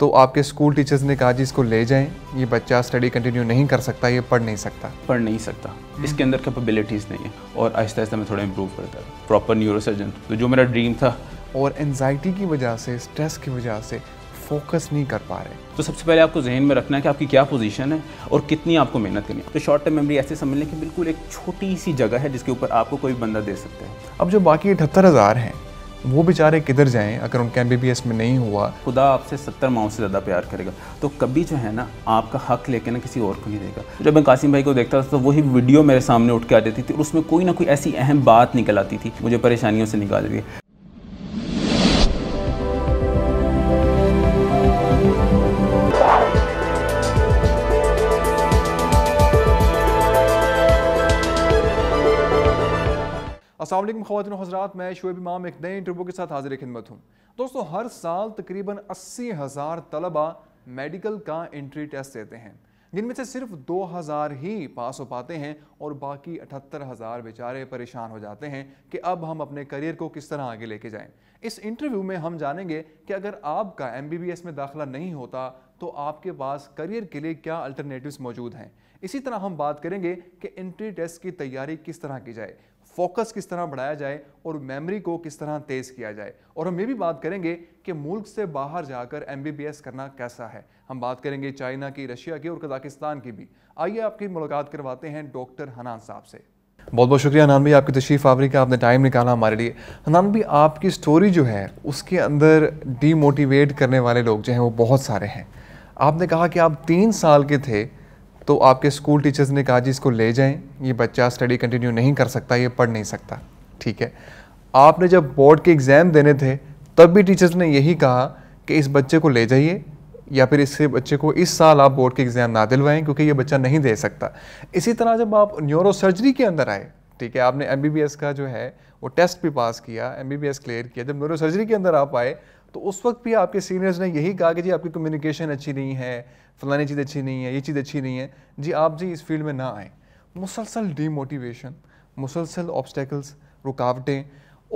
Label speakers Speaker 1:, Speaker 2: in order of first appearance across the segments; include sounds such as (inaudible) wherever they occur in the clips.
Speaker 1: तो आपके school teachers ने कहा जी इसको ले जाएं ये बच्चा स्टडी कंटिन्यू नहीं कर सकता ये पढ़ नहीं सकता पढ़ नहीं सकता
Speaker 2: हम्म। इसके अंदर कैपेबिलिटीज़ नहीं है और आहिस्ता आहिस्ता मैं थोड़ा इम्प्रूव करता प्रॉपर न्यूरोसर्जन तो जो मेरा ड्रीम था
Speaker 1: और एनजाइटी की वजह से स्ट्रेस की वजह से फोकस नहीं कर पा रहे
Speaker 2: तो सबसे पहले आपको जहन में रखना है कि आपकी क्या पोजीशन है और कितनी आपको मेहनत करनी है तो शॉर्ट टर्म मेमोरी ऐसे समझ लें कि बिल्कुल एक छोटी सी जगह है जिसके ऊपर आपको कोई बंदा दे सकता है
Speaker 1: अब जो बाकी अठहत्तर हज़ार हैं वो बेचारे किधर जाएं अगर उनके एम में नहीं हुआ
Speaker 2: खुदा आपसे सत्तर माओ से ज़्यादा प्यार करेगा तो कभी जो है ना आपका हक लेके ना किसी और को नहीं देगा जब मैं कासिम भाई को देखता था तो वही वीडियो मेरे सामने उठ के आ जाती थी और उसमें कोई ना कोई ऐसी अहम बात निकल आती थी मुझे परेशानियों से निकाल दिया
Speaker 1: असल खातिन हजरात मैं शुएब इमाम एक नए इंटरव्यू के साथ हाजिर खिदमत हूँ दोस्तों हर साल तकरीबन अस्सी हज़ार तलबा मेडिकल का एंट्री टेस्ट देते हैं जिनमें से सिर्फ दो हज़ार ही पास हो पाते हैं और बाकी अठहत्तर हज़ार बेचारे परेशान हो जाते हैं कि अब हम अपने करियर को किस तरह आगे लेके जाएँ इस इंटरव्यू में हम जानेंगे कि अगर आपका एम बी बी एस में दाखिला नहीं होता तो आपके पास करियर के लिए क्या अल्टरनेटिव्स मौजूद हैं इसी तरह हम बात करेंगे कि एंट्री टेस्ट की तैयारी किस तरह की जाए फोकस किस तरह बढ़ाया जाए और मेमोरी को किस तरह तेज़ किया जाए और हम ये भी बात करेंगे कि मुल्क से बाहर जाकर एम करना कैसा है हम बात करेंगे चाइना की रशिया की और कजाकिस्तान की भी आइए आपकी मुलाकात करवाते हैं डॉक्टर हनान साहब से बहुत बहुत शुक्रिया हनान भाई आपकी तशरीफ़ आवरी का आपने टाइम निकाला हमारे लिए हनान भाई आपकी स्टोरी जो है उसके अंदर डीमोटिवेट करने वाले लोग जो हैं वो बहुत सारे हैं आपने कहा कि आप तीन साल के थे तो आपके स्कूल टीचर्स ने कहा जी इसको ले जाएं ये बच्चा स्टडी कंटिन्यू नहीं कर सकता ये पढ़ नहीं सकता ठीक है आपने जब बोर्ड के एग्ज़ाम देने थे तब भी टीचर्स ने यही कहा कि इस बच्चे को ले जाइए या फिर इससे बच्चे को इस साल आप बोर्ड के एग्ज़ाम ना दिलवाएं क्योंकि ये बच्चा नहीं दे सकता इसी तरह जब आप न्यूरो सर्जरी के अंदर आए ठीक है आपने एम का जो है वो टेस्ट भी पास किया एम क्लियर किया जब न्यूरो सर्जरी के अंदर आप आए तो उस वक्त भी आपके सीनियर्स ने यही कहा कि जी आपकी कम्युनिकेशन अच्छी नहीं है फलानी चीज़ अच्छी नहीं है ये चीज़ अच्छी नहीं है जी आप जी इस फील्ड में ना आएँ मुसलसल डीमोटिवेशन मुसलसल ऑब्स्टेकल्स रुकावटें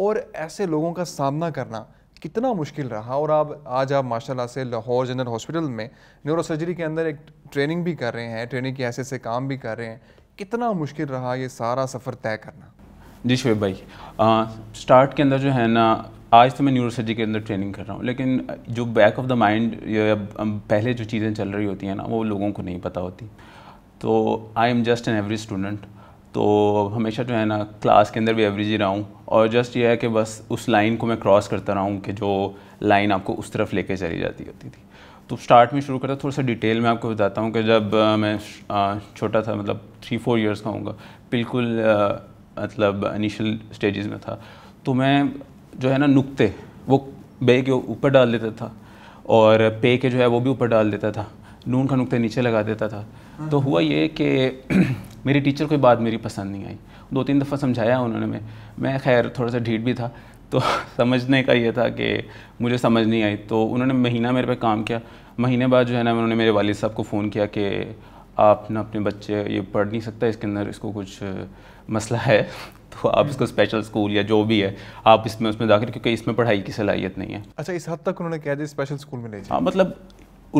Speaker 1: और ऐसे लोगों का सामना करना कितना मुश्किल रहा और आप आज आप माशाल्लाह से लाहौर जनरल हॉस्पिटल में न्यूरोसर्जरी के अंदर एक ट्रेनिंग भी कर रहे हैं ट्रेनिंग के ऐसे से काम भी कर रहे हैं कितना मुश्किल रहा ये सारा सफ़र तय करना
Speaker 2: जी शुभ भाई आ, स्टार्ट के अंदर जो है ना आज तो मैं न्यूरोसर्जी के अंदर ट्रेनिंग कर रहा हूँ लेकिन जो बैक ऑफ द माइंड पहले जो चीज़ें चल रही होती हैं ना वो लोगों को नहीं पता होती तो I am just an average student तो हमेशा जो है ना क्लास के अंदर भी एवरेज ही रहा हूँ और जस्ट ये है कि बस उस लाइन को मैं क्रॉस करता रहा हूँ कि जो लाइन आपको उस तरफ लेके चली जाती होती थी तो स्टार्ट में शुरू करता थोड़ा सा डिटेल में आपको बताता हूँ कि जब मैं छोटा था मतलब थ्री फोर ईयर्स का हूँ बिल्कुल मतलब इनिशियल स्टेजेस में था तो मैं जो है ना नुक्ते वो बे के ऊपर डाल देता था और पे के जो है वो भी ऊपर डाल देता था नून का नुक्ते नीचे लगा देता था हाँ। तो हुआ ये कि (clears throat) मेरी टीचर कोई बात मेरी पसंद नहीं आई दो तीन दफ़ा समझाया उन्होंने मैं मैं खैर थोड़ा सा ढीठ भी था तो (laughs) समझने का ये था कि मुझे समझ नहीं आई तो उन्होंने महीना मेरे पे काम किया महीने बाद जो है ना उन्होंने मेरे वाल साहब को फ़ोन किया कि आप ना अपने बच्चे ये पढ़ नहीं सकता इसके अंदर इसको कुछ मसला है तो आप इसको स्पेशल स्कूल या जो भी है आप इसमें उसमें दाखिल क्योंकि इसमें पढ़ाई की सलाहियत नहीं है
Speaker 1: अच्छा इस हद तक उन्होंने कह दिया स्पेशल स्कूल में ले हाँ मतलब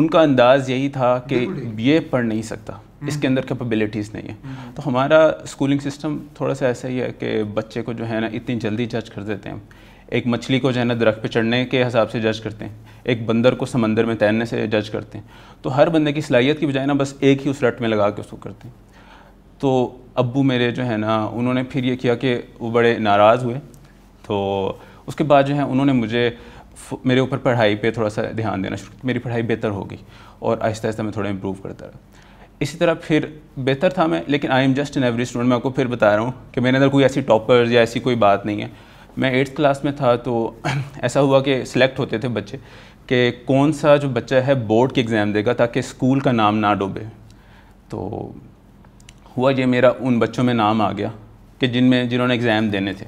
Speaker 2: उनका अंदाज़ यही था कि ये पढ़ नहीं सकता हम्म। इसके अंदर कैपेबिलिटीज़ नहीं है हम्म। तो हमारा स्कूलिंग सिस्टम थोड़ा सा ऐसा ही है कि बच्चे को जो है ना इतनी जल्दी जज कर देते हैं एक मछली को जो है ना दरख्त पे चढ़ने के हिसाब से जज करते हैं एक बंदर को समंदर में तैरने से जज करते हैं तो हर बंदे की सलाहियत की बजाय ना बस एक ही उस रट में लगा के उसको करते हैं तो अबू मेरे जो है ना उन्होंने फिर ये किया कि वो बड़े नाराज़ हुए तो उसके बाद जो है उन्होंने मुझे मेरे ऊपर पढ़ाई पे थोड़ा सा ध्यान देना शुरू मेरी पढ़ाई बेहतर होगी और आहिस्ता आहिस्ता मैं थोड़ा इम्प्रूव करता रहा इसी तरह फिर बेहतर था मैं लेकिन I am just an average student मैं आपको फिर बता रहा हूँ कि मेरे अंदर कोई ऐसी टॉपर्स या ऐसी कोई बात नहीं है मैं एट्थ क्लास में था तो (clears throat) ऐसा हुआ कि सिलेक्ट होते थे बच्चे कि कौन सा जो बच्चा है बोर्ड के एग्ज़ाम देगा ताकि स्कूल का नाम ना डूबे तो हुआ ये मेरा उन बच्चों में नाम आ गया कि जिनमें जिन्होंने एग्ज़ाम देने थे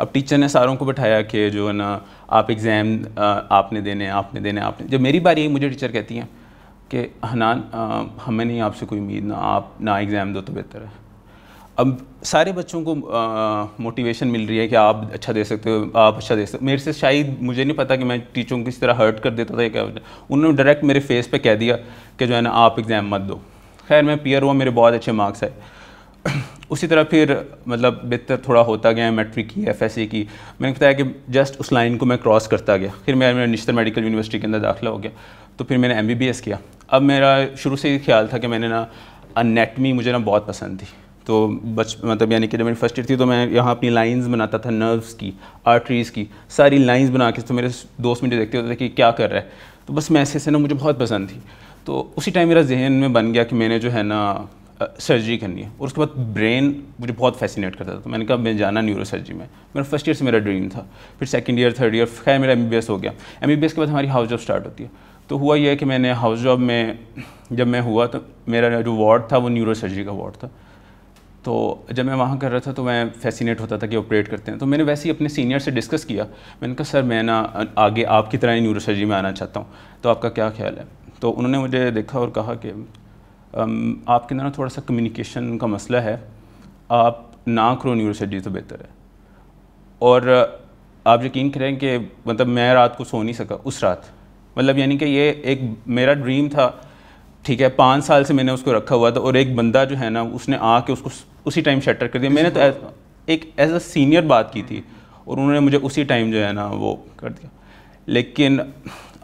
Speaker 2: अब टीचर ने सारों को बैठाया कि जो है ना आप एग्ज़ाम आपने देने आपने देने आपने जब मेरी बारी आई मुझे टीचर कहती हैं कि हनान हमें नहीं आपसे कोई उम्मीद ना आप ना एग्ज़ाम दो तो बेहतर है अब सारे बच्चों को मोटिवेशन मिल रही है कि आप अच्छा दे सकते हो आप अच्छा दे सकते हो मेरे से शायद मुझे नहीं पता कि मैं टीचरों को किस तरह हर्ट कर देता था क्या उन्होंने डायरेक्ट मेरे फेस पे कह दिया कि जो है ना आप एग्ज़ाम मत दो खैर मैं पियर हुआ मेरे बहुत अच्छे मार्क्स आए उसी तरह फिर मतलब बेहतर थोड़ा होता गया मैट्रिक की एफ की मैंने बताया कि जस्ट उस लाइन को मैं क्रॉस करता गया फिर मैं मेरा निश्तर मेडिकल यूनिवर्सिटी के अंदर दाखिला हो गया तो फिर मैंने एम किया अब मेरा शुरू से ही ख्याल था कि मैंने ना अनेटमी मुझे ना बहुत पसंद थी तो बच मतलब यानी कि जब मेरी फर्स्ट ईयर थी तो मैं यहाँ अपनी लाइंस बनाता था नर्व्स की आर्टरीज़ की सारी लाइंस बना के तो मेरे दोस्त मुझे देखते होते थे कि क्या कर रहा है तो बस मैं ऐसे ऐसे ना मुझे बहुत पसंद थी तो उसी टाइम मेरा जहन में बन गया कि मैंने जो है ना सर्जरी करनी है और उसके बाद ब्रेन मुझे बहुत फैसिनेट करता था तो मैंने कहा मैं जाना न्यूरो सर्जरी में मेरा फर्स्ट ईयर से मेरा ड्रीम था फिर सेकेंड ईयर थर्ड ईयर खैर मेरा एम हो गया एम के बाद हमारी हाउस जॉब स्टार्ट होती है तो हुआ यह कि मैंने हाउस जॉब में जब मैं हुआ तो मेरा जो वार्ड था वो न्यूरो सर्जरी का वार्ड था तो जब मैं वहाँ कर रहा था तो मैं फैसिनेट होता था कि ऑपरेट करते हैं तो मैंने वैसे ही अपने सीनियर से डिस्कस किया मैंने कहा सर मैं ना आगे आपकी तरह ही न्यूरो सर्जरी में आना चाहता हूँ तो आपका क्या ख्याल है तो उन्होंने मुझे देखा और कहा कि आपके अंदर ना थोड़ा सा कम्युनिकेशन का मसला है आप ना करो यूनिवर्सिटी तो बेहतर है और आप यकीन करें कि मतलब मैं रात को सो नहीं सका उस रात मतलब यानी कि ये एक मेरा ड्रीम था ठीक है पाँच साल से मैंने उसको रखा हुआ था और एक बंदा जो है ना उसने आके उसको उसी टाइम शटर कर दिया मैंने तो एज, एक एज अ सीनियर बात की थी और उन्होंने मुझे उसी टाइम जो है ना वो कर दिया लेकिन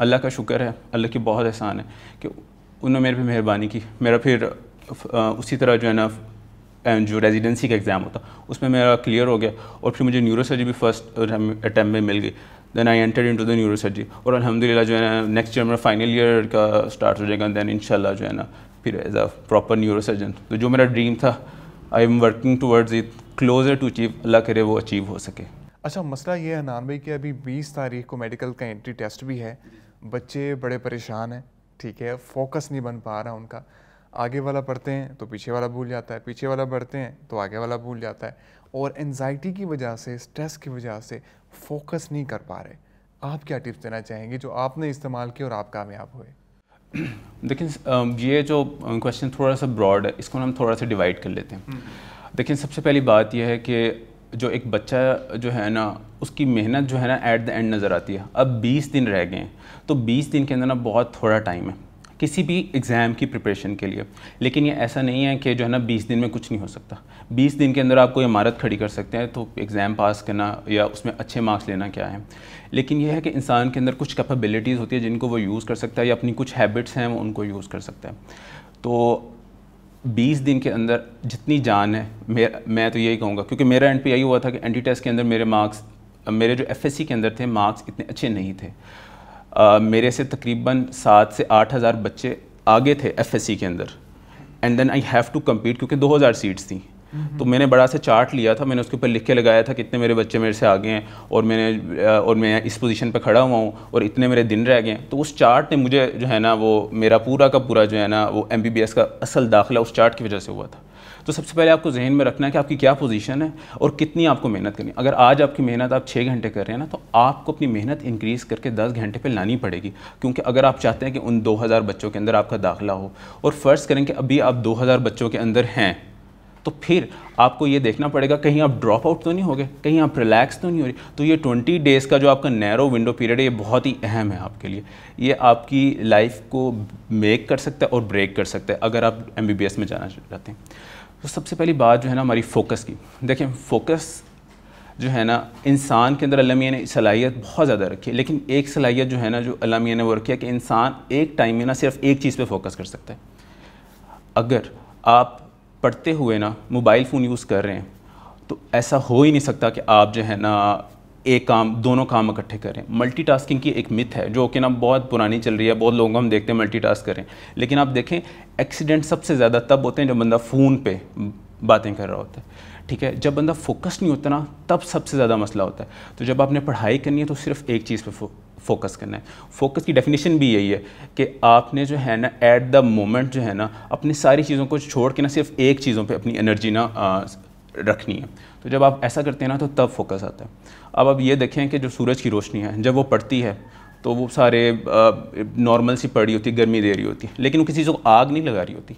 Speaker 2: अल्लाह का शुक्र है अल्लाह की बहुत एहसान है कि उन्होंने मेरे पे मेहरबानी की मेरा फिर उसी तरह जो है ना जो रेजिडेंसी का एग्ज़ाम होता उसमें मेरा क्लियर हो गया और फिर मुझे न्यूरो भी फर्स्ट अटैम्प में मिल गई then I enter into the neuro surgery और अलहमदिल्ला जो है ना नेक्स्ट ईयर मेरा फाइनल ईयर का स्टार्ट हो जाएगा दैन इन जो है ना फिर as a proper neuro surgeon तो जो मेरा ड्रीम था I am working towards it closer to achieve अल्लाह करे वो अचीव हो सके
Speaker 1: अच्छा मसला ये है भाई कि अभी 20 तारीख को मेडिकल का एंट्री टेस्ट भी है बच्चे बड़े परेशान हैं ठीक है फोकस नहीं बन पा रहा उनका आगे वाला पढ़ते हैं तो पीछे वाला भूल जाता है पीछे वाला बढ़ते हैं तो आगे वाला भूल जाता है और एनजाइटी की वजह से स्ट्रेस की वजह से फोकस नहीं कर पा रहे आप क्या टिप्स देना चाहेंगे जो आपने इस्तेमाल किया और आप कामयाब हुए
Speaker 2: देखिए ये जो क्वेश्चन थोड़ा सा ब्रॉड है इसको हम थोड़ा सा डिवाइड कर लेते हैं हम्म। देखिए सबसे पहली बात यह है कि जो एक बच्चा जो है ना उसकी मेहनत जो है ना एट द एंड नज़र आती है अब 20 दिन रह गए हैं तो 20 दिन के अंदर ना बहुत थोड़ा टाइम है किसी भी एग्ज़ाम की प्रिपरेशन के लिए लेकिन ये ऐसा नहीं है कि जो है ना 20 दिन में कुछ नहीं हो सकता 20 दिन के अंदर आप कोई इमारत खड़ी कर सकते हैं तो एग्ज़ाम पास करना या उसमें अच्छे मार्क्स लेना क्या है लेकिन यह है कि इंसान के अंदर कुछ कैपेबिलिटीज़ होती है जिनको वो यूज़ कर सकता है या अपनी कुछ हैबिट्स हैं वो उनको यूज़ कर सकता है तो 20 दिन के अंदर जितनी जान है मे मैं तो यही कहूँगा क्योंकि मेरा एंड पे यही हुआ था कि एंटी टेस्ट के अंदर मेरे मार्क्स मेरे जो एफ के अंदर थे मार्क्स इतने अच्छे नहीं थे आ, मेरे से तकरीबन सात से आठ हज़ार बच्चे आगे थे एफ के अंदर and then I have to compete क्योंकि दो हज़ार सीट्स थी तो मैंने बड़ा सा चार्ट लिया था मैंने उसके ऊपर लिख के लगाया था कितने मेरे बच्चे मेरे से आगे हैं और मैंने और मैं इस पोजीशन पर खड़ा हुआ हूँ और इतने मेरे दिन रह गए हैं तो उस चार्ट ने मुझे जो है ना वो मेरा पूरा का पूरा जो है ना वो एम का असल दाखिला उस चार्ट की वजह से हुआ था तो सबसे पहले आपको जहन में रखना है कि आपकी क्या पोजीशन है और कितनी आपको मेहनत करनी है अगर आज आपकी मेहनत आप छः घंटे कर रहे हैं ना तो आपको अपनी मेहनत इंक्रीज़ करके दस घंटे पर लानी पड़ेगी क्योंकि अगर आप चाहते हैं कि उन दो हज़ार बच्चों के अंदर आपका दाखिला हो और फ़र्ज़ करें कि अभी आप दो हज़ार बच्चों के अंदर हैं तो फिर आपको ये देखना पड़ेगा कहीं आप ड्रॉप आउट तो नहीं हो गए कहीं आप रिलैक्स तो नहीं हो रही तो ये 20 डेज़ का जो आपका नैरो विंडो पीरियड है ये बहुत ही अहम है आपके लिए ये आपकी लाइफ को मेक कर सकता है और ब्रेक कर सकता है अगर आप एम में जाना चाहते हैं तो सबसे पहली बात जो है ना हमारी फ़ोकस की देखें फ़ोकस जो है ना इंसान के अंदर अलामिया ने सलाहियत बहुत ज़्यादा रखी है लेकिन एक सलाहियत जो है ना जो अलामिया ने वो रखी है कि इंसान एक टाइम में ना सिर्फ एक चीज़ पे फोकस कर सकता है अगर आप पढ़ते हुए ना मोबाइल फ़ोन यूज़ कर रहे हैं तो ऐसा हो ही नहीं सकता कि आप जो है ना एक काम दोनों काम इकट्ठे करें मल्टीटास्किंग की एक मिथ है जो कि ना बहुत पुरानी चल रही है बहुत लोगों को हम देखते हैं मल्टीटास्क करें लेकिन आप देखें एक्सीडेंट सबसे ज़्यादा तब होते हैं जब बंदा फ़ोन पे बातें कर रहा होता है ठीक है जब बंदा फोकस नहीं होता ना तब सबसे ज़्यादा मसला होता है तो जब आपने पढ़ाई करनी है तो सिर्फ एक चीज़ पर फोकस करना है फोकस की डेफिनेशन भी यही है कि आपने जो है ना एट द मोमेंट जो है ना अपनी सारी चीज़ों को छोड़ के ना सिर्फ एक चीज़ों पे अपनी एनर्जी ना आ, रखनी है तो जब आप ऐसा करते हैं ना तो तब फोकस आता है अब आप ये देखें कि जो सूरज की रोशनी है जब वो पड़ती है तो वो सारे नॉर्मल सी पड़ी होती गर्मी दे रही होती है लेकिन वो किसी चीज़ को आग नहीं लगा रही होती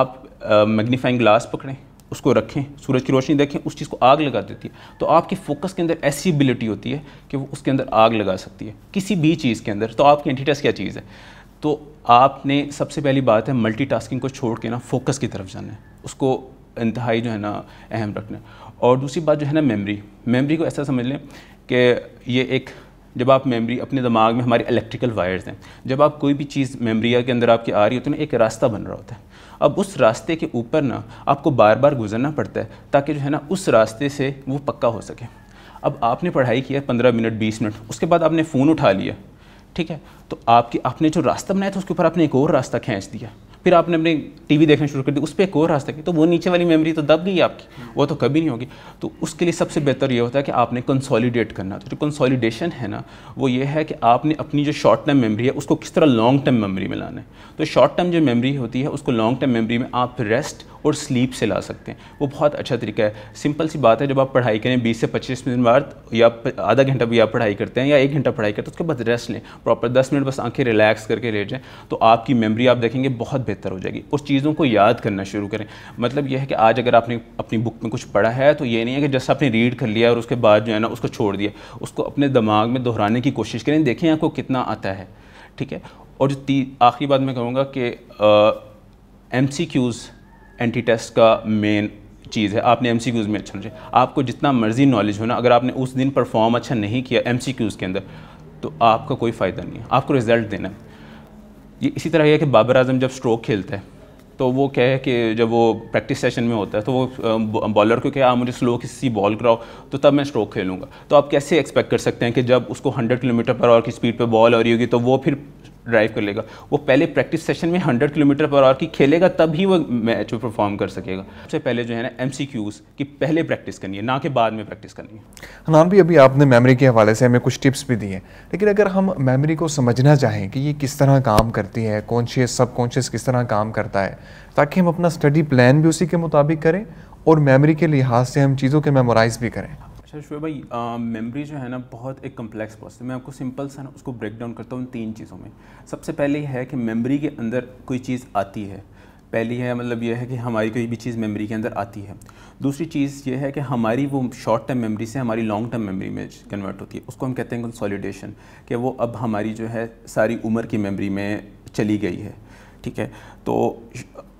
Speaker 2: आप मैग्नीफाइंग ग्लास पकड़ें उसको रखें सूरज की रोशनी देखें उस चीज़ को आग लगा देती है तो आपकी फोकस के अंदर ऐसी एबिलिटी होती है कि वो उसके अंदर आग लगा सकती है किसी भी चीज़ के अंदर तो आपकी एंटी क्या चीज़ है तो आपने सबसे पहली बात है मल्टीटास्किंग को छोड़ के ना फोकस की तरफ जाना है उसको इंतहाई जो है ना अहम रखना है और दूसरी बात जो है ना मेमोरी मेमोरी को ऐसा समझ लें कि ये एक जब आप मेमोरी अपने दिमाग में हमारे इलेक्ट्रिकल वायर्स हैं जब आप कोई भी चीज़ मेमोरिया के अंदर आपकी आ रही होती है ना एक रास्ता बन रहा होता है अब उस रास्ते के ऊपर ना आपको बार बार गुजरना पड़ता है ताकि जो है ना उस रास्ते से वो पक्का हो सके अब आपने पढ़ाई किया पंद्रह मिनट बीस मिनट उसके बाद आपने फ़ोन उठा लिया ठीक है तो आपके आपने जो रास्ता बनाया था उसके ऊपर आपने एक और रास्ता खींच दिया फिर आपने अपने टीवी देखना शुरू कर दी उस पर एक और रास्ता की तो वो नीचे वाली मेमोरी तो दब गई आपकी वो तो कभी नहीं होगी तो उसके लिए सबसे बेहतर ये होता है कि आपने कंसोलिडेट करना तो जो कंसोलिडेशन है ना वो ये है कि आपने अपनी जो शॉर्ट टर्म मेमोरी है उसको किस तरह लॉन्ग टर्म मेमोरी में लाना है तो शॉर्ट टर्म जो मेमोरी होती है उसको लॉन्ग टर्म मेमोरी में आप रेस्ट और स्लीप से ला सकते हैं वो बहुत अच्छा तरीका है सिंपल सी बात है जब आप पढ़ाई करें 20 से 25 मिनट बाद या आधा घंटा भी आप पढ़ाई करते हैं या एक घंटा पढ़ाई करते हैं तो उसके बाद रेस्ट लें प्रॉपर 10 मिनट बस आंखें रिलैक्स करके ले जाएँ तो आपकी मेमोरी आप देखेंगे बहुत बेहतर हो जाएगी उस चीज़ों को याद करना शुरू करें मतलब यह है कि आज अगर आपने अपनी बुक में कुछ पढ़ा है तो ये नहीं है कि जैसा आपने रीड कर लिया और उसके बाद जो है ना उसको छोड़ दिया उसको अपने दिमाग में दोहराने की कोशिश करें देखें आपको कितना आता है ठीक है और जो आखिरी बात मैं कहूँगा कि M C Qs entry test का मेन चीज़ है आपने एम सी क्यूज़ में अच्छा नहीं आपको जितना मर्जी नॉलेज होना अगर आपने उस दिन परफॉर्म अच्छा नहीं किया एम सी क्यूज़ के अंदर तो आपका कोई फ़ायदा नहीं है आपको रिज़ल्ट देना है ये इसी तरह यह कि बाबर आजम जब स्ट्रोक खेलता है तो वो क्या है कि जब वो प्रैक्टिस सेशन में होता है तो वो बॉलर को क्या मुझे स्लो किसी बॉल कराओ तो तब मैं स्ट्रोक खेलूँगा तो आप कैसे एक्सपेक्ट कर सकते हैं कि जब उसको 100 किलोमीटर पर और की स्पीड पर बॉल आ रही होगी तो वो फिर ड्राइव कर लेगा वो पहले प्रैक्टिस सेशन में 100 किलोमीटर पर आवर की खेलेगा तभी वो मैच में परफॉर्म कर सकेगा सबसे पहले जो है ना एम की पहले प्रैक्टिस करनी है ना कि बाद में प्रैक्टिस करनी है
Speaker 1: हनान भी अभी आपने मेमोरी के हवाले से हमें कुछ टिप्स भी दिए लेकिन अगर हम मेमोरी को समझना चाहें कि ये किस तरह काम करती है कॉन्शियस सब कॉन्शियस किस तरह काम करता है ताकि हम अपना स्टडी प्लान भी उसी के मुताबिक करें और मेमोरी के लिहाज से हम चीज़ों के मेमोराइज भी करें
Speaker 2: अच्छा शुभ भाई मेमोरी जो है ना बहुत एक कम्प्लेक्स प्रोसेस है मैं आपको सिंपल सा ना उसको ब्रेक डाउन करता हूँ तीन चीज़ों में सबसे पहले है कि मेमोरी के अंदर कोई चीज़ आती है पहली है मतलब यह है कि हमारी कोई भी चीज़ मेमोरी के अंदर आती है दूसरी चीज़ यह है कि हमारी वो शॉर्ट टर्म मेमोरी से हमारी लॉन्ग टर्म मेमोरी में कन्वर्ट होती है उसको हम कहते हैं कंसोलिडेशन कि वो अब हमारी जो है सारी उम्र की मेमोरी में चली गई है ठीक है तो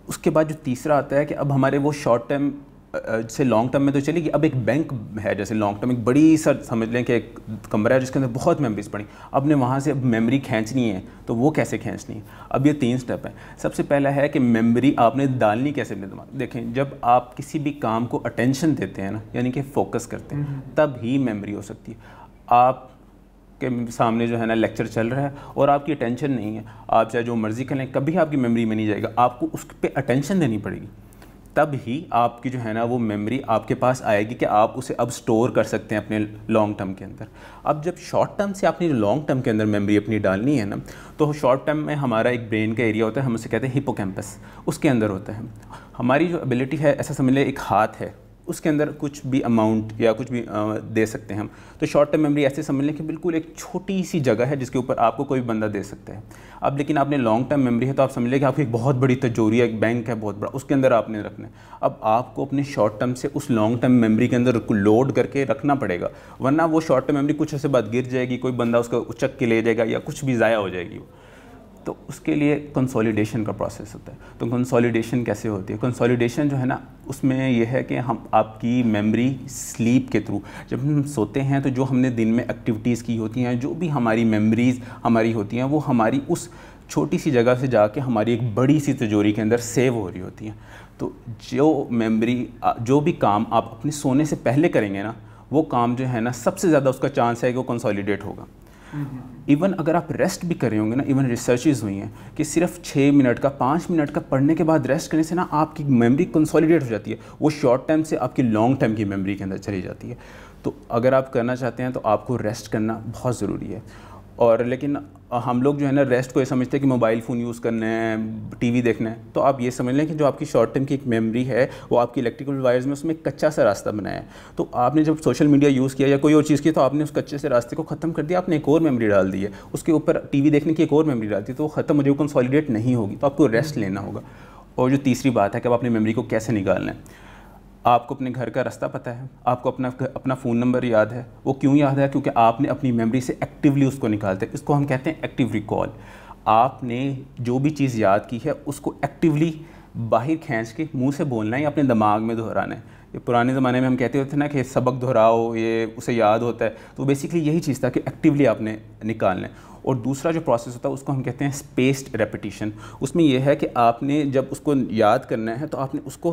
Speaker 2: उसके बाद जो तीसरा आता है कि अब हमारे वो शॉर्ट टर्म जैसे लॉन्ग टर्म में तो चलेगी अब एक बैंक है जैसे लॉन्ग टर्म एक बड़ी सर समझ लें कि एक कमरा है जिसके अंदर बहुत मेमरीज पड़ी अब ने वहाँ से अब मेमरी खींचनी है तो वो कैसे खींचनी है अब ये तीन स्टेप हैं सबसे पहला है कि मेमरी आपने डालनी कैसे अपने दिमाग देखें जब आप किसी भी काम को अटेंशन देते हैं ना यानी कि फोकस करते हैं हम्म। तब ही मेमरी हो सकती है आप के सामने जो है ना लेक्चर चल रहा है और आपकी अटेंशन नहीं है आप चाहे जो मर्ज़ी करें कभी आपकी मेमोरी में नहीं जाएगा आपको उस पर अटेंशन देनी पड़ेगी तब ही आपकी जो है ना वो मेमोरी आपके पास आएगी कि आप उसे अब स्टोर कर सकते हैं अपने लॉन्ग टर्म के अंदर अब जब शॉर्ट टर्म से आपने लॉन्ग टर्म के अंदर मेमोरी अपनी डालनी है ना तो शॉर्ट टर्म में हमारा एक ब्रेन का एरिया होता है हम उसे कहते हैं हिपोकैम्पस उसके अंदर होता है हमारी जो एबिलिटी है ऐसा समझ लें एक हाथ है उसके अंदर कुछ भी अमाउंट या कुछ भी दे सकते हैं हम तो शॉर्ट टर्म मेमोरी ऐसे समझ लें कि बिल्कुल एक छोटी सी जगह है जिसके ऊपर आपको कोई बंदा दे सकता है अब लेकिन आपने लॉन्ग टर्म मेमोरी है तो आप समझ लें कि आपकी एक बहुत बड़ी तजोरी है एक बैंक है बहुत बड़ा उसके अंदर आपने रखना है अब आपको अपने शॉर्ट टर्म से उस लॉन्ग टर्म मेमरी के अंदर लोड करके रखना पड़ेगा वरना वो शॉर्ट टर्म मेमरी कुछ ऐसे बाद गिर जाएगी कोई बंदा उसको उचक के ले जाएगा या कुछ भी ज़ाया हो जाएगी वो तो उसके लिए कंसोलिडेशन का प्रोसेस होता है तो कंसोलिडेशन कैसे होती है कंसोलिडेशन जो है ना उसमें यह है कि हम आपकी मेमोरी स्लीप के थ्रू जब हम सोते हैं तो जो हमने दिन में एक्टिविटीज़ की होती हैं जो भी हमारी मेमोरीज़ हमारी होती हैं वो हमारी उस छोटी सी जगह से जाके हमारी एक बड़ी सी तिजोरी के अंदर सेव हो रही होती हैं तो जो मेमोरी जो भी काम आप अपने सोने से पहले करेंगे ना वो काम जो है ना सबसे ज़्यादा उसका चांस है कि वो कंसोलिडेट होगा इवन mm-hmm. अगर आप रेस्ट भी रहे होंगे ना इवन रिसर्चेज हुई हैं कि सिर्फ छः मिनट का पाँच मिनट का पढ़ने के बाद रेस्ट करने से ना आपकी मेमोरी कंसोलिडेट हो जाती है वो शॉर्ट टाइम से आपकी लॉन्ग टर्म की मेमोरी के अंदर चली जाती है तो अगर आप करना चाहते हैं तो आपको रेस्ट करना बहुत ज़रूरी है और लेकिन हम लोग जो है ना रेस्ट को ये समझते हैं कि मोबाइल फ़ोन यूज़ करना है टीवी देखना है तो आप ये समझ लें कि जो आपकी शॉर्ट टर्म की एक मेमोरी है वो आपकी इलेक्ट्रिकल वायर्स में उसमें कच्चा सा रास्ता बनाया है तो आपने जब सोशल मीडिया यूज़ किया या कोई और चीज़ की तो आपने उस कच्चे से रास्ते को ख़त्म कर दिया आपने एक और मेमरी डाल दी है उसके ऊपर टी देखने की एक और मेमरी डाल दी तो वो ख़त्म हो जाए कंसॉलीडेट नहीं होगी तो आपको रेस्ट लेना होगा और जो तीसरी बात है कि आप अपनी मेमरी को कैसे निकालना है आपको अपने घर का रास्ता पता है आपको अपना अपना फ़ोन नंबर याद है वो क्यों याद है क्योंकि आपने अपनी मेमोरी से एक्टिवली उसको निकालते हैं इसको हम कहते हैं एक्टिव रिकॉल आपने जो भी चीज़ याद की है उसको एक्टिवली बाहर खींच के मुंह से बोलना है या अपने दिमाग में दोहराना है ये पुराने ज़माने में हम कहते होते थे ना कि सबक दोहराओ ये उसे याद होता है तो बेसिकली यही चीज़ था कि एक्टिवली आपने निकालना है और दूसरा जो प्रोसेस होता है उसको हम कहते हैं स्पेस्ड रेपिटिशन उसमें यह है कि आपने जब उसको याद करना है तो आपने उसको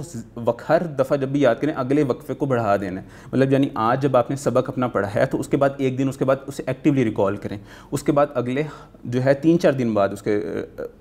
Speaker 2: हर दफ़ा जब भी याद करें अगले वक्फे को बढ़ा देना है मतलब यानी आज जब आपने सबक अपना पढ़ा है तो उसके बाद एक दिन उसके बाद उसे एक्टिवली रिकॉल करें उसके बाद अगले जो है तीन चार दिन बाद उसके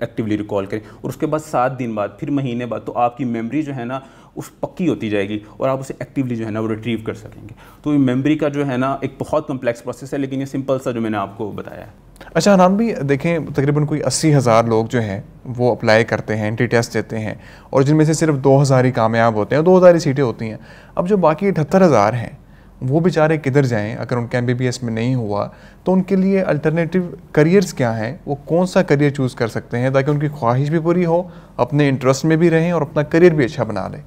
Speaker 2: एक्टिवली रिकॉल करें और उसके बाद सात दिन बाद फिर महीने बाद तो आपकी मेमरी जो है ना उस पक्की होती जाएगी और आप उसे एक्टिवली जो है ना वो रिट्रीव कर सकेंगे तो ये मेमरी का जो है ना एक बहुत कम्प्लेक्स प्रोसेस है लेकिन ये सिंपल सा जो मैंने आपको बताया है
Speaker 1: अच्छा नाम भी देखें तकरीबन कोई अस्सी हज़ार लोग जो हैं वो अप्लाई करते हैं एंट्री टेस्ट देते हैं और जिनमें से सिर्फ दो हज़ार ही कामयाब होते हैं दो हज़ार ही सीटें होती हैं अब जो बाकी अठहत्तर हज़ार हैं वो बेचारे किधर जाएं अगर उनका एम में नहीं हुआ तो उनके लिए अल्टरनेटिव करियर्स क्या हैं वो कौन सा करियर चूज़ कर सकते हैं ताकि उनकी ख्वाहिश भी पूरी हो अपने इंटरेस्ट में भी रहें और अपना करियर भी अच्छा बना लें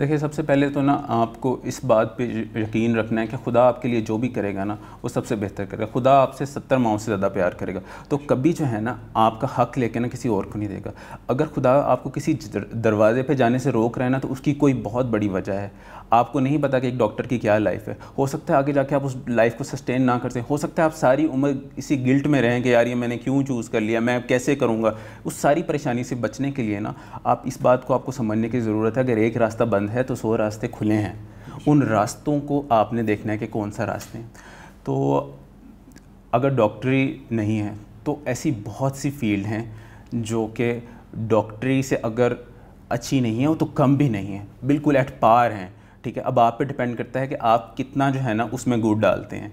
Speaker 2: देखिए सबसे पहले तो ना आपको इस बात पे यकीन रखना है कि खुदा आपके लिए जो भी करेगा ना वो सबसे बेहतर करेगा खुदा आपसे सत्तर माओ से ज़्यादा प्यार करेगा तो कभी जो है ना आपका हक लेके ना किसी और को नहीं देगा अगर खुदा आपको किसी दरवाज़े पर जाने से रोक रहे हैं ना तो उसकी कोई बहुत बड़ी वजह है आपको नहीं पता कि एक डॉक्टर की क्या लाइफ है हो सकता है आगे जाके आप उस लाइफ को सस्टेन ना कर सकें हो सकता है आप सारी उम्र इसी गिल्ट में रहें कि यार ये मैंने क्यों चूज़ कर लिया मैं कैसे करूँगा उस सारी परेशानी से बचने के लिए ना आप इस बात को आपको समझने की ज़रूरत है अगर एक रास्ता बंद है तो सौ रास्ते खुले हैं उन रास्तों को आपने देखना है कि कौन सा रास्ते हैं तो अगर डॉक्टरी नहीं है तो ऐसी बहुत सी फील्ड हैं जो कि डॉक्टरी से अगर अच्छी नहीं है वो तो कम भी नहीं है बिल्कुल एट पार हैं ठीक है अब आप पे डिपेंड करता है कि आप कितना जो है ना उसमें गुड डालते हैं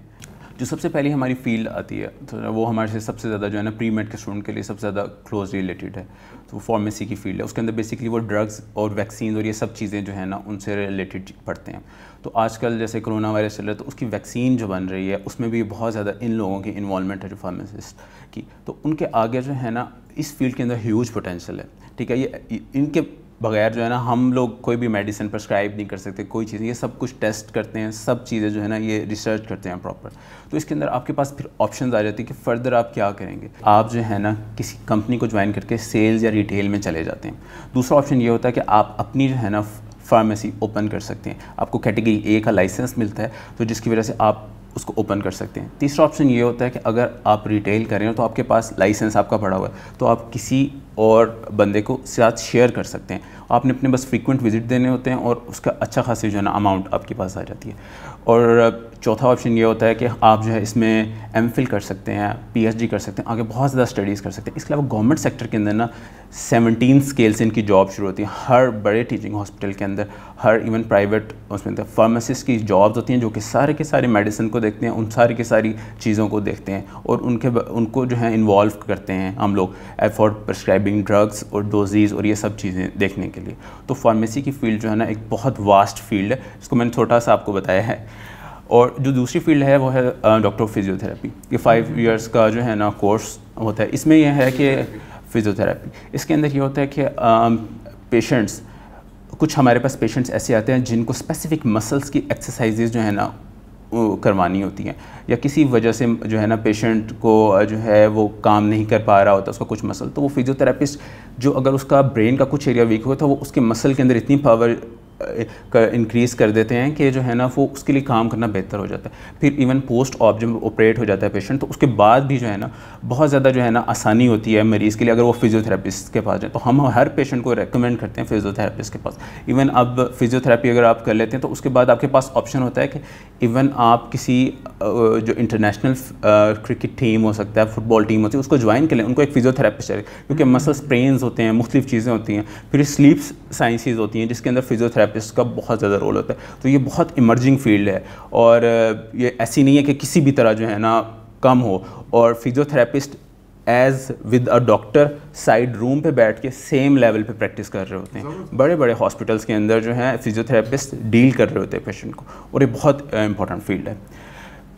Speaker 2: जो सबसे पहले हमारी फील्ड आती है तो वो हमारे से सबसे ज़्यादा जो है ना प्री मेड के स्टूडेंट के लिए सबसे ज़्यादा क्लोज रिलेटेड है तो फार्मेसी की फील्ड है उसके अंदर बेसिकली वो ड्रग्स और वैक्सीन और ये सब चीज़ें जो है ना उनसे रिलेटेड पढ़ते हैं तो आजकल जैसे कोरोना वायरस चल रहा है तो उसकी वैक्सीन जो बन रही है उसमें भी बहुत ज़्यादा इन लोगों की इन्वॉलमेंट है जो फार्मेसिस्ट की तो उनके आगे जो है ना इस फील्ड के अंदर ह्यूज पोटेंशियल है ठीक है ये इनके बगैर जो है ना हम लोग कोई भी मेडिसिन प्रस्क्राइब नहीं कर सकते कोई चीज़ ये सब कुछ टेस्ट करते हैं सब चीज़ें जो है ना ये रिसर्च करते हैं प्रॉपर तो इसके अंदर आपके पास फिर ऑप्शन आ जाते हैं कि फ़र्दर आप क्या करेंगे आप जो है ना किसी कंपनी को ज्वाइन करके सेल्स या रिटेल में चले जाते हैं दूसरा ऑप्शन ये होता है कि आप अपनी जो है ना फार्मेसी ओपन कर सकते हैं आपको कैटेगरी ए का लाइसेंस मिलता है तो जिसकी वजह से आप उसको ओपन कर सकते हैं तीसरा ऑप्शन ये होता है कि अगर आप रिटेल कर रहे हो तो आपके पास लाइसेंस आपका पड़ा हुआ है तो आप किसी और बंदे को साथ शेयर कर सकते हैं आपने अपने बस फ्रीक्वेंट विजिट देने होते हैं और उसका अच्छा खासी जो है ना अमाउंट आपके पास आ जाती है और चौथा ऑप्शन ये होता है कि आप जो है इसमें एम कर सकते हैं पी कर सकते हैं आगे बहुत ज़्यादा स्टडीज़ कर सकते हैं इसके अलावा गवर्नमेंट सेक्टर के अंदर ना सेवनटीन स्केल से इनकी जॉब शुरू होती है हर बड़े टीचिंग हॉस्पिटल के अंदर हर इवन प्राइवेट उसमें अंदर फार्मासिस्ट की जॉब्स होती हैं जो कि सारे के सारे मेडिसिन को देखते हैं उन सारे की सारी चीज़ों को देखते हैं और उनके उनको जो है इन्वॉल्व करते हैं हम लोग एफोर्ड प्रस्क्राइब प्रिस्क्राइबिंग ड्रग्स और डोजेज और ये सब चीज़ें देखने के लिए तो फार्मेसी की फील्ड जो है ना एक बहुत वास्ट फील्ड है जिसको मैंने छोटा सा आपको बताया है और जो दूसरी फील्ड है वो है डॉक्टर ऑफ फिजियोथेरेपी ये फाइव ईयर्स का जो है ना कोर्स होता है इसमें यह है कि फिजियोथेरेपी इसके अंदर ये होता है कि पेशेंट्स कुछ हमारे पास पेशेंट्स ऐसे आते हैं जिनको स्पेसिफिक मसल्स की एक्सरसाइजेज जो है ना करवानी होती हैं या किसी वजह से जो है ना पेशेंट को जो है वो काम नहीं कर पा रहा होता उसका कुछ मसल तो वो फिज़ियोथेरेपिस्ट जो अगर उसका ब्रेन का कुछ एरिया वीक हुआ था वो उसके मसल के अंदर इतनी पावर इंक्रीज़ कर देते हैं कि जो है ना वो उसके लिए काम करना बेहतर हो जाता है फिर इवन पोस्ट ऑप जब ऑपरेट हो जाता है पेशेंट तो उसके बाद भी जो है ना बहुत ज़्यादा जो है ना आसानी होती है मरीज़ के लिए अगर वो फिजियोथेरापिस्ट के पास जाए तो हम हर पेशेंट को रेकमेंड करते हैं फिजियोथेरापिस्ट के पास इवन अब फिजियोथेरापी अगर आप कर लेते हैं तो उसके बाद आपके पास ऑप्शन होता है कि इवन आप किसी जो इंटरनेशनल क्रिकेट टीम हो सकता है फुटबॉल टीम होती है उसको ज्वाइन कर लें उनको एक फिजियोथेरापिस्ट चाहिए क्योंकि मसल हम्म। स्प्रेन्स होते हैं मुख्तलिफ चीज़ें होती हैं फिर स्लीप साइंसिस होती हैं जिसके अंदर फिजियोथेरापी थेरेपिस्ट का बहुत ज़्यादा रोल होता है तो ये बहुत इमर्जिंग फील्ड है और ये ऐसी नहीं है कि किसी भी तरह जो है ना कम हो और physiotherapist as with a doctor side room पे बैठ के सेम लेवल पे प्रैक्टिस कर रहे होते हैं बड़े बड़े हॉस्पिटल्स के अंदर जो है फिजियोथेरेपिस्ट डील कर रहे होते हैं पेशेंट को और ये बहुत इंपॉर्टेंट फील्ड है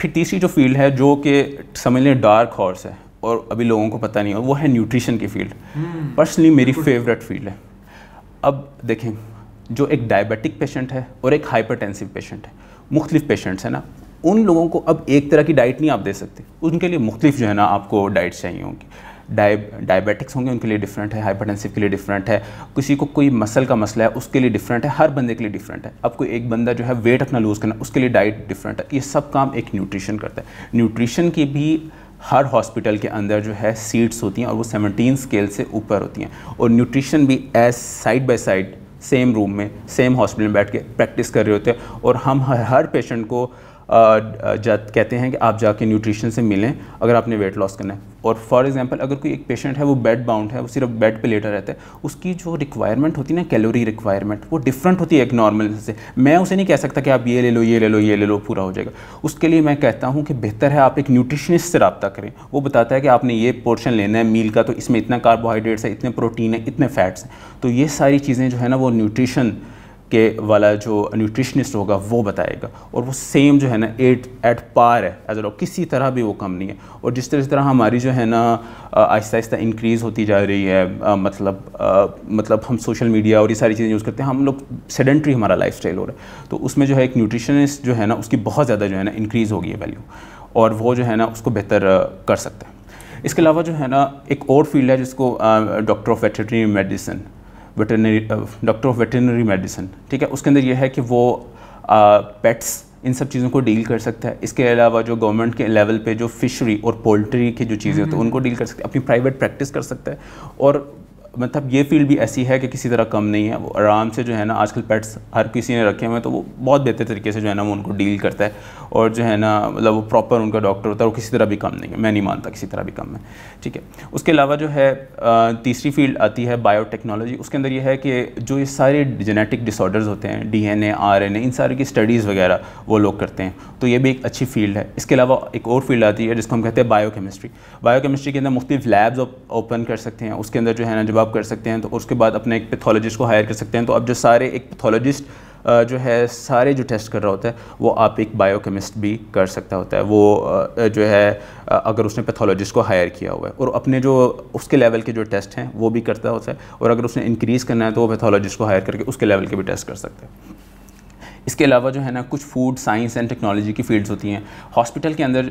Speaker 2: फिर तीसरी जो फील्ड है जो कि समझ लें डार्क हॉर्स है और अभी लोगों को पता नहीं हो वो है न्यूट्रिशन की फील्ड हम्म, पर्सनली मेरी फेवरेट फील्ड है अब देखें जो एक डायबिटिक पेशेंट है और एक हाइपरटेंसिव पेशेंट है मुख्तलिफ पेशेंट्स हैं ना उन लोगों को अब एक तरह की डाइट नहीं आप दे सकते उनके लिए मुख्तलिफ जो है ना आपको डाइट्स चाहिए होंगी डाय डायबिटिक्स होंगे उनके लिए डिफरेंट है हाइपरटेंसिव के लिए डिफरेंट है किसी को कोई मसल का मसला है उसके लिए डिफरेंट है हर बंदे के लिए डिफरेंट है अब कोई एक बंदा जो है वेट अपना लूज़ करना उसके लिए डाइट डिफरेंट है ये सब काम एक न्यूट्रिशन करता है न्यूट्रिशन की भी हर हॉस्पिटल के अंदर जो है सीट्स होती हैं और वो सेवनटीन स्केल से ऊपर होती हैं और न्यूट्रिशन भी as side by side same room में सेम हॉस्पिटल में बैठ के प्रैक्टिस कर रहे होते हैं और हम हर पेशेंट को आ, कहते हैं कि आप जाके न्यूट्रिशन से मिलें अगर आपने वेट लॉस करना है और फॉर एग्जांपल अगर कोई एक पेशेंट है वो बेड बाउंड है वो सिर्फ बेड पे लेटा रहता है उसकी जो रिक्वायरमेंट होती है ना कैलोरी रिक्वायरमेंट वो डिफरेंट होती है एक नॉर्मल से मैं उसे नहीं कह सकता कि आप ये ले लो ये ले लो ये ले लो पूरा हो जाएगा उसके लिए मैं कहता हूँ कि बेहतर है आप एक न्यूट्रिशनिस्ट से रबता करें वो बताता है कि आपने ये पोर्शन लेना है मील का तो इसमें इतना कार्बोहाइड्रेट्स है इतने प्रोटीन है इतने फैट्स हैं तो ये सारी चीज़ें जो है ना वो न्यूट्रिशन के वाला जो न्यूट्रिशनिस्ट होगा वो बताएगा और वो सेम जो है ना एट एट पार है एज अ किसी तरह भी वो कम नहीं है और जिस तरह जिस तरह हमारी जो है ना आहिस्ता आहिस्ता इंक्रीज़ होती जा रही है आ, मतलब आ, मतलब हम सोशल मीडिया और ये सारी चीज़ें यूज़ करते हैं हम लोग सेडेंट्री हमारा लाइफ हो रहा है तो उसमें जो है एक न्यूट्रिशनिस्ट जो है ना उसकी बहुत ज़्यादा जो है ना इंक्रीज़ होगी है वैल्यू और वो जो है ना उसको बेहतर कर सकते हैं इसके अलावा जो है ना एक और फील्ड है जिसको doctor of veterinary medicine veterinary doctor of veterinary medicine ठीक है उसके अंदर यह है कि वो पेट्स uh, इन सब चीज़ों को डील कर सकता है इसके अलावा जो गवर्नमेंट के लेवल पे जो फिशरी और पोल्ट्री की जो चीज़ें होती है उनको डील कर सकता है अपनी प्राइवेट प्रैक्टिस कर सकता है और मतलब ये फील्ड भी ऐसी है कि किसी तरह कम नहीं है वो आराम से जो है ना आजकल पेट्स हर किसी ने रखे हुए हैं तो वो बहुत बेहतर तरीके से जो है ना वो उनको डील करता है और जो है ना मतलब वो प्रॉपर उनका डॉक्टर होता है वो किसी तरह भी कम नहीं है मैं नहीं मानता किसी तरह भी कम है ठीक है उसके अलावा जो है तीसरी फील्ड आती है बायोटेक्नोलॉजी उसके अंदर ये है कि जो ये सारे जेनेटिक डिसऑर्डर्स होते हैं डी एन इन सारे की स्टडीज़ वगैरह वो लोग करते हैं तो ये भी एक अच्छी फील्ड है इसके अलावा एक और फील्ड आती है जिसको हम कहते हैं बायोकेमिस्ट्री बायोकेमिस्ट्री के अंदर मुख्तलिफ लैब्स ओपन कर सकते हैं उसके अंदर जो है ना जब आप आप कर सकते हैं तो उसके बाद अपने एक पैथोलॉजिस्ट को हायर कर सकते हैं तो अब जो सारे एक पैथोलॉजिस्ट जो है सारे जो टेस्ट कर रहा होता है वो आप एक बायोकेमिस्ट भी कर सकता होता है वो जो है अगर उसने पैथोलॉजिस्ट को हायर किया हुआ है और अपने जो उसके लेवल के जो टेस्ट हैं वो भी करता होता है और अगर उसने इंक्रीज़ करना है तो वो पैथोलॉजिस्ट को हायर करके उसके लेवल के भी टेस्ट कर सकते हैं इसके अलावा जो है ना कुछ फूड साइंस एंड टेक्नोलॉजी की फील्ड्स होती हैं हॉस्पिटल के अंदर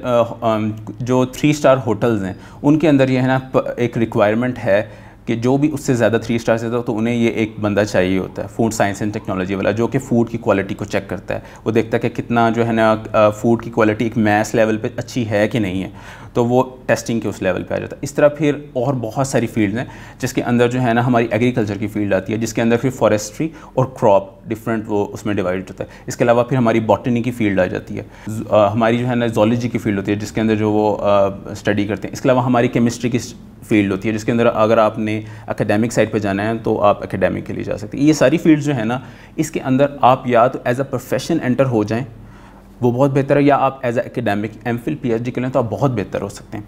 Speaker 2: जो थ्री स्टार होटल्स हैं उनके अंदर यह है ना एक रिक्वायरमेंट है कि जो भी उससे ज़्यादा थ्री स्टार से तो उन्हें ये एक बंदा चाहिए होता है फूड साइंस एंड टेक्नोलॉजी वाला जो कि फूड की क्वालिटी को चेक करता है वो देखता है कि कितना जो है ना फूड की क्वालिटी एक मैथ्स लेवल पे अच्छी है कि नहीं है तो वो टेस्टिंग के उस लेवल पे आ जाता है इस तरह फिर और बहुत सारी फील्ड हैं जिसके अंदर जो है ना हमारी एग्रीकल्चर की फील्ड आती है जिसके अंदर फिर फॉरेस्ट्री और क्रॉप डिफरेंट वो उसमें डिवाइड होता है इसके अलावा फिर हमारी बॉटनी की फील्ड आ जाती है हमारी जो है ना जोलॉजी की फील्ड होती है जिसके अंदर जो वो स्टडी करते हैं इसके अलावा हमारी केमिस्ट्री की फील्ड होती है जिसके अंदर अगर आपने अकेडेमिक साइड पर जाना है तो आप अकेडेमिक के लिए जा सकते हैं ये सारी फील्ड जो है ना इसके अंदर आप या तो एज़ अ प्रोफेशन एंटर हो जाएँ वो बहुत बेहतर है या आप as a M Phil P H D के लिए तो आप बहुत बेहतर हो सकते हैं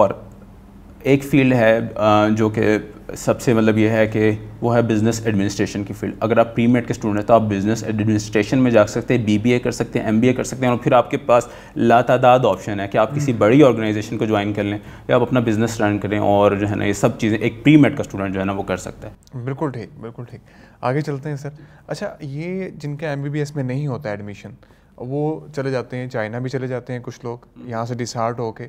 Speaker 2: और एक फील्ड है जो कि सबसे मतलब ये है कि वो है बिज़नेस एडमिनिस्ट्रेशन की फील्ड अगर आप प्री मेड के स्टूडेंट हैं तो आप बिज़नेस एडमिनिस्ट्रेशन में जा सकते हैं बीबीए कर सकते हैं एमबीए कर सकते हैं और फिर आपके पास लातादाद ऑप्शन है कि आप किसी हम्म। बड़ी ऑर्गेनाइजेशन को ज्वाइन कर लें या आप अपना बिज़नेस रन करें और जो है ना ये सब चीज़ें एक प्री मेड का स्टूडेंट जो है ना वो कर सकता
Speaker 1: है बिल्कुल ठीक बिल्कुल ठीक आगे चलते हैं सर अच्छा ये जिनका एम में नहीं होता एडमिशन वो चले जाते हैं चाइना भी चले जाते हैं कुछ लोग यहाँ से डिसहार्ट होके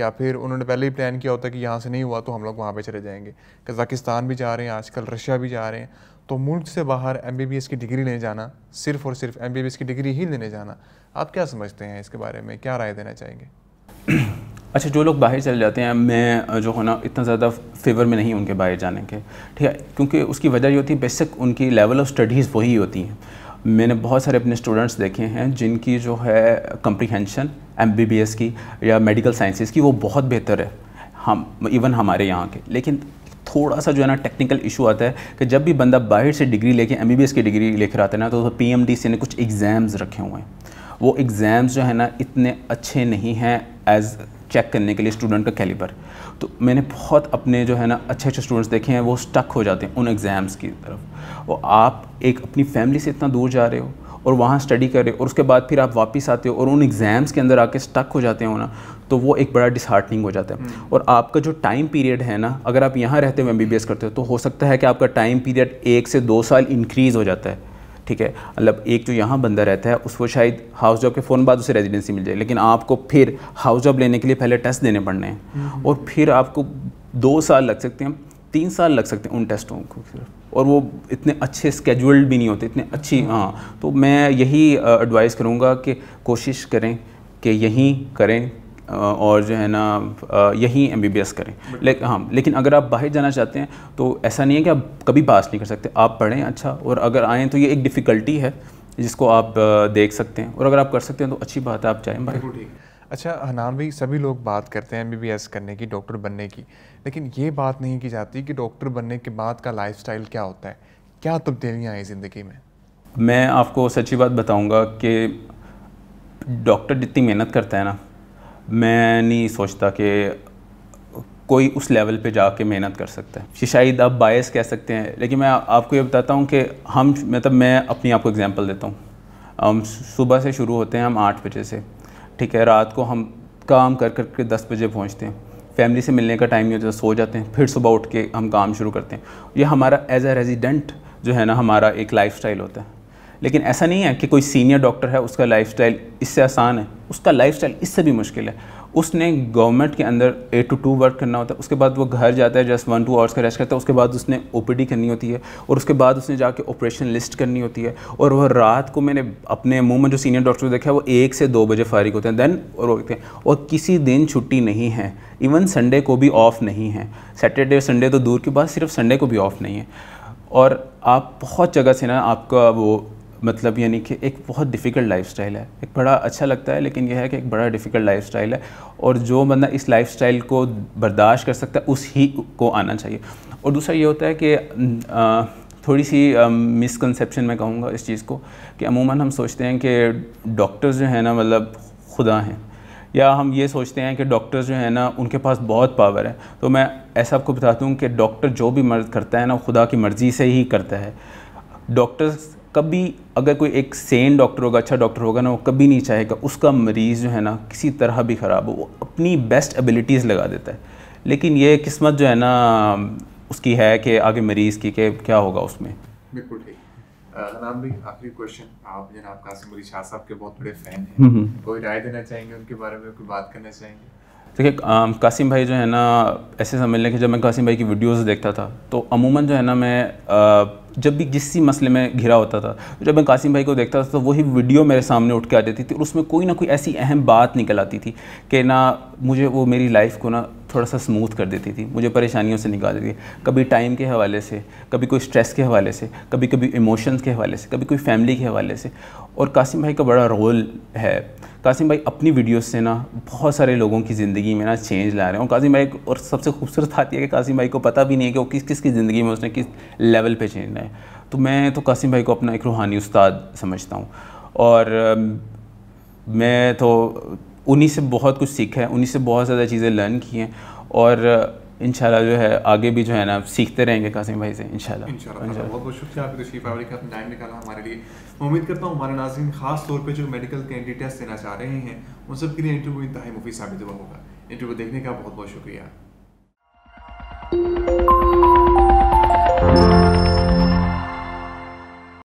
Speaker 1: या फिर उन्होंने पहले ही प्लान किया होता है कि यहाँ से नहीं हुआ तो हम लोग वहाँ पे चले जाएंगे कजाकिस्तान भी जा रहे हैं आजकल रशिया भी जा रहे हैं तो मुल्क से बाहर एम की डिग्री लेने जाना सिर्फ और सिर्फ एम की डिग्री ही लेने जाना आप क्या समझते हैं इसके बारे में क्या राय देना चाहेंगे
Speaker 2: (clears throat) अच्छा जो लोग बाहर चले जाते हैं मैं जो ना इतना ज़्यादा फेवर में नहीं उनके बाहर जाने के ठीक है क्योंकि उसकी वजह ये होती है बेसिक उनकी लेवल ऑफ स्टडीज़ वही होती हैं मैंने बहुत सारे अपने स्टूडेंट्स देखे हैं जिनकी जो है कंप्रीहेंशन एम की या मेडिकल साइंसिस की वो बहुत बेहतर है हम इवन हमारे यहाँ के लेकिन थोड़ा सा जो है ना टेक्निकल इशू आता है कि जब भी बंदा बाहर से डिग्री लेके एम की डिग्री लेकर आता है ना तो पी एम से ने कुछ एग्ज़ाम्स रखे हुए हैं वो एग्ज़ाम्स जो है ना इतने अच्छे नहीं हैं एज़ चेक करने के लिए स्टूडेंट का कैलिबर तो मैंने बहुत अपने जो है ना अच्छे अच्छे स्टूडेंट्स देखे हैं वो स्टक हो जाते हैं उन एग्ज़ाम्स की तरफ और आप एक अपनी फैमिली से इतना दूर जा रहे हो और वहाँ स्टडी कर रहे हो और उसके बाद फिर आप वापस आते हो और उन एग्ज़ाम्स के अंदर आके स्टक हो जाते हो ना तो वो एक बड़ा डिसहार्टनिंग हो जाता है हम्म। और आपका जो टाइम पीरियड है ना अगर आप यहाँ रहते हो एम करते हो तो हो सकता है कि आपका टाइम पीरियड एक से दो साल इंक्रीज़ हो जाता है ठीक है मतलब एक जो यहाँ बंदा रहता है उसको शायद हाउस जॉब के फ़ोन बाद उसे रेजिडेंसी मिल जाए लेकिन आपको फिर हाउस जॉब लेने के लिए पहले टेस्ट देने पड़ने हैं हम्म। और फिर आपको दो साल लग सकते हैं तीन साल लग सकते हैं उन टेस्टों को और वो इतने अच्छे स्केजुअल्ड भी नहीं होते इतने अच्छी हम्म। हाँ तो मैं यही एडवाइस करूँगा कि कोशिश करें कि यहीं करें और जो है ना यहीं एम बी बी एस करें लेकिन हाँ लेकिन अगर आप बाहर जाना चाहते हैं तो ऐसा नहीं है कि आप कभी पास नहीं कर सकते आप पढ़ें अच्छा और अगर आएँ तो ये एक डिफ़िकल्टी है जिसको आप देख सकते हैं और अगर आप कर सकते हैं तो अच्छी बात है आप जाएँ
Speaker 1: बाहर अच्छा हनाम भी सभी लोग बात करते हैं एम करने की डॉक्टर बनने की लेकिन ये बात नहीं की जाती कि डॉक्टर बनने के बाद का लाइफ क्या होता है क्या तब्दीलियाँ आई ज़िंदगी में
Speaker 2: मैं आपको सच्ची बात बताऊँगा कि डॉक्टर जितनी मेहनत करता है ना मैं नहीं सोचता कि कोई उस लेवल पे जाके मेहनत कर सकता है ये शायद आप बायस कह सकते हैं लेकिन मैं आपको ये बताता हूँ कि हम मतलब मैं अपनी आपको एग्जांपल देता हूँ हम सुबह से शुरू होते हैं हम आठ बजे से ठीक है रात को हम काम कर कर के दस बजे पहुँचते हैं फैमिली से मिलने का टाइम नहीं होता सो जाते हैं फिर सुबह उठ के हम काम शुरू करते हैं ये हमारा एज ए रेजिडेंट जो है ना हमारा एक लाइफ होता है लेकिन ऐसा नहीं है कि कोई सीनियर डॉक्टर है उसका लाइफ इससे आसान है उसका लाइफ इससे भी मुश्किल है उसने गवर्नमेंट के अंदर एट टू टू वर्क करना होता है उसके बाद वो घर जाता है जस्ट वन टू आवर्स का रेस्ट करता है उसके बाद उसने ओ करनी होती है और उसके बाद उसने जाके ऑपरेशन लिस्ट करनी होती है और वह रात को मैंने अपने मुँह में जो सीनियर डॉक्टर देखा है वो एक से दो बजे फारिग होते हैं देन और वो हैं और किसी दिन छुट्टी नहीं है इवन संडे को भी ऑफ नहीं है सैटरडे संडे तो दूर के बाद सिर्फ संडे को भी ऑफ नहीं है और आप बहुत जगह से ना आपका वो मतलब यानी कि एक बहुत डिफ़िकल्ट लाइफ स्टाइल है एक बड़ा अच्छा लगता है लेकिन यह है कि एक बड़ा डिफ़िकल्ट लाइफ स्टाइल है और जो बंदा इस लाइफ स्टाइल को बर्दाश्त कर सकता है उस ही को आना चाहिए और दूसरा ये होता है कि आ, थोड़ी सी मिसकनसप्शन मैं कहूँगा इस चीज़ को कि अमूमन हम सोचते हैं कि डॉक्टर्स जो है ना मतलब खुदा हैं या हम ये सोचते हैं कि डॉक्टर्स जो है ना उनके पास बहुत पावर है तो मैं ऐसा आपको बता दूँ कि डॉक्टर जो भी मर्ज करता है ना खुदा की मर्ज़ी से ही करता है डॉक्टर्स कभी अगर कोई एक सेन डॉक्टर होगा अच्छा डॉक्टर होगा ना वो कभी नहीं चाहेगा उसका मरीज़ जो है ना किसी तरह भी ख़राब हो वो अपनी बेस्ट एबिलिटीज़ लगा देता है लेकिन ये किस्मत जो है ना उसकी है कि आगे मरीज़ की के क्या होगा उसमें
Speaker 1: बिल्कुल ठीक भाई आखिरी क्वेश्चन आप जनाब कासिम अली शाह साहब के बहुत बड़े फ़ैन हैं हम्म, हम्म। कोई राय देना चाहेंगे उनके बारे में कोई बात करना चाहेंगे
Speaker 2: देखिए कासिम भाई जो है ना ऐसे समझ लें कि जब मैं कासिम भाई की वीडियोस देखता था तो अमूमन जो है ना मैं जब भी किसी मसले में घिरा होता था जब मैं कासिम भाई को देखता था तो वही वीडियो मेरे सामने उठ के आ जाती थी और उसमें कोई ना कोई ऐसी अहम बात निकल आती थी कि ना मुझे वो मेरी लाइफ को ना थोड़ा सा स्मूथ कर देती थी मुझे परेशानियों से निकाल देती थी कभी टाइम के हवाले से कभी कोई स्ट्रेस के हवाले से कभी कभी इमोशंस के हवाले से कभी कोई फैमिली के हवाले से और कासिम भाई का बड़ा रोल है कासिम भाई अपनी वीडियोस से ना बहुत सारे लोगों की ज़िंदगी में ना चेंज ला रहे हैं और कासिम भाई और सबसे खूबसूरत बात यह है कि कासिम भाई को पता भी नहीं है कि वो किस किस की ज़िंदगी में उसने किस लेवल पर चेंज लाए तो मैं तो कासिम भाई को अपना एक रूहानी उस्ताद समझता हूँ और मैं तो उन्हीं से बहुत कुछ सीखा है उन्हीं से बहुत ज़्यादा चीज़ें लर्न की हैं और uh, इन जो है आगे भी जो है ना सीखते रहेंगे कासिम भाई से इन बहुत
Speaker 1: बहुत शुक्रिया आपके तशरीफ तो का टाइम निकाला हमारे लिए उम्मीद करता हूँ हमारे नाजिम खास तौर पर जो मेडिकल कैंडिडेट्स देना चाह रहे हैं उन सब के लिए इंटरव्यू इंतहा मुफी साबित हुआ होगा इंटरव्यू देखने का बहुत बहुत शुक्रिया